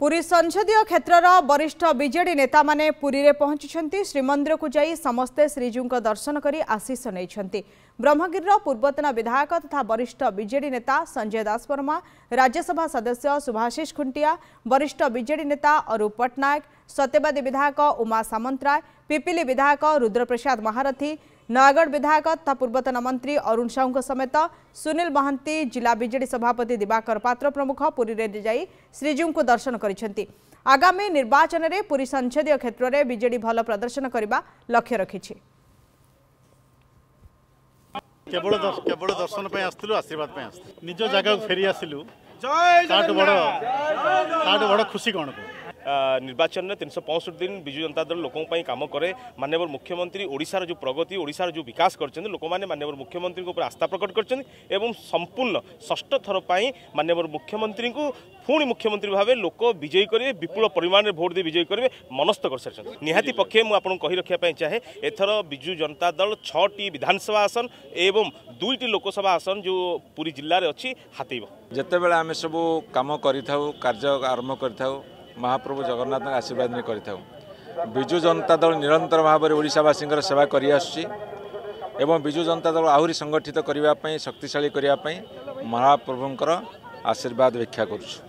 ପୁରୀ ସଂସଦୀୟ କ୍ଷେତ୍ରର ବରିଷ୍ଠ ବିଜେଡି ନେତାମାନେ ପୁରୀରେ ପହଞ୍ଚିଛନ୍ତି ଶ୍ରୀମନ୍ଦିରକୁ ଯାଇ ସମସ୍ତେ ଶ୍ରୀଜୀଉଙ୍କ ଦର୍ଶନ କରି ଆଶିଷ ନେଇଛନ୍ତି ବ୍ରହ୍ମଗିରିର ପୂର୍ବତନ ବିଧାୟକ ତଥା ବରିଷ୍ଠ ବିଜେଡି ନେତା ସଞ୍ଜୟ ଦାସବର୍ମା ରାଜ୍ୟସଭା ସଦସ୍ୟ ସୁଭାଶିଷ ଖୁଣ୍ଟିଆ ବରିଷ୍ଠ ବିଜେଡି ନେତା ଅରୁପ ପଟ୍ଟନାୟକ ସତ୍ୟବାଦୀ ବିଧାୟକ ଉମା ସାମନ୍ତରାୟ ପିପିଲି ବିଧାୟକ ରୁଦ୍ରପ୍ରସାଦ ମହାରଥୀ ନୟାଗଡ଼ ବିଧାୟକ ତଥା ପୂର୍ବତନ ମନ୍ତ୍ରୀ ଅରୁଣ ସାହୁଙ୍କ ସମେତ ସୁନୀଲ ମହାନ୍ତି ଜିଲ୍ଲା ବିଜେଡି ସଭାପତି ଦିବାକର ପାତ୍ର ପ୍ରମୁଖ ପୁରୀରେ ଯାଇ ଶ୍ରୀଜୀଉଙ୍କୁ ଦର୍ଶନ କରିଛନ୍ତି ଆଗାମୀ ନିର୍ବାଚନରେ ପୁରୀ ସଂସଦୀୟ କ୍ଷେତ୍ରରେ ବିଜେଡି ଭଲ ପ୍ରଦର୍ଶନ କରିବା ଲକ୍ଷ୍ୟ ରଖିଛି କେବଳ କେବଳ ଦର୍ଶନ ପାଇଁ ଆସିଥିଲୁ ଆଶୀର୍ବାଦ ପାଇଁ ଆସିଥିଲୁ ନିଜ ଜାଗାକୁ ଫେରି ଆସିଲୁ ତାଠୁ ବଡ଼ ତାଠୁ ବଡ଼ ଖୁସି କ'ଣ ନିର୍ବାଚନରେ ତିନିଶହ ପଞ୍ଚଷଠି ଦିନ ବିଜୁ ଜନତା ଦଳ ଲୋକଙ୍କ ପାଇଁ କାମ କରେ ମାନ୍ୟବର ମୁଖ୍ୟମନ୍ତ୍ରୀ ଓଡ଼ିଶାର ଯେଉଁ ପ୍ରଗତି ଓଡ଼ିଶାର ଯେଉଁ ବିକାଶ କରିଛନ୍ତି ଲୋକମାନେ ମାନ୍ୟବର ମୁଖ୍ୟମନ୍ତ୍ରୀଙ୍କ ଉପରେ ଆସ୍ଥା ପ୍ରକଟ କରିଛନ୍ତି ଏବଂ ସମ୍ପୂର୍ଣ୍ଣ ଷଷ୍ଠ ଥର ପାଇଁ ମାନ୍ୟବର ମୁଖ୍ୟମନ୍ତ୍ରୀଙ୍କୁ ପୁଣି ମୁଖ୍ୟମନ୍ତ୍ରୀ ଭାବେ ଲୋକ ବିଜୟୀ କରିବେ ବିପୁଳ ପରିମାଣରେ ଭୋଟ ଦେଇ ବିଜୟୀ କରିବେ ମନସ୍ଥ କରିସାରିଛନ୍ତି ନିହାତି ପକ୍ଷେ ମୁଁ ଆପଣଙ୍କୁ କହି ରଖିବା ପାଇଁ ଚାହେଁ ଏଥର ବିଜୁ ଜନତା ଦଳ ଛଅଟି ବିଧାନସଭା ଆସନ ଏବଂ ଦୁଇଟି ଲୋକସଭା ଆସନ ଯେଉଁ ପୁରୀ ଜିଲ୍ଲାରେ ଅଛି ହାତେଇବ ଯେତେବେଳେ ଆମେ ସବୁ କାମ କରିଥାଉ କାର୍ଯ୍ୟ ଆରମ୍ଭ କରିଥାଉ ମହାପ୍ରଭୁ ଜଗନ୍ନାଥଙ୍କ ଆଶୀର୍ବାଦ ବି କରିଥାଉ ବିଜୁ ଜନତା ଦଳ ନିରନ୍ତର ଭାବରେ ଓଡ଼ିଶାବାସୀଙ୍କର ସେବା କରିଆସୁଛି ଏବଂ ବିଜୁ ଜନତା ଦଳ ଆହୁରି ସଂଗଠିତ କରିବା ପାଇଁ ଶକ୍ତିଶାଳୀ କରିବା ପାଇଁ ମହାପ୍ରଭୁଙ୍କର ଆଶୀର୍ବାଦ ଭିକ୍ଷା କରୁଛୁ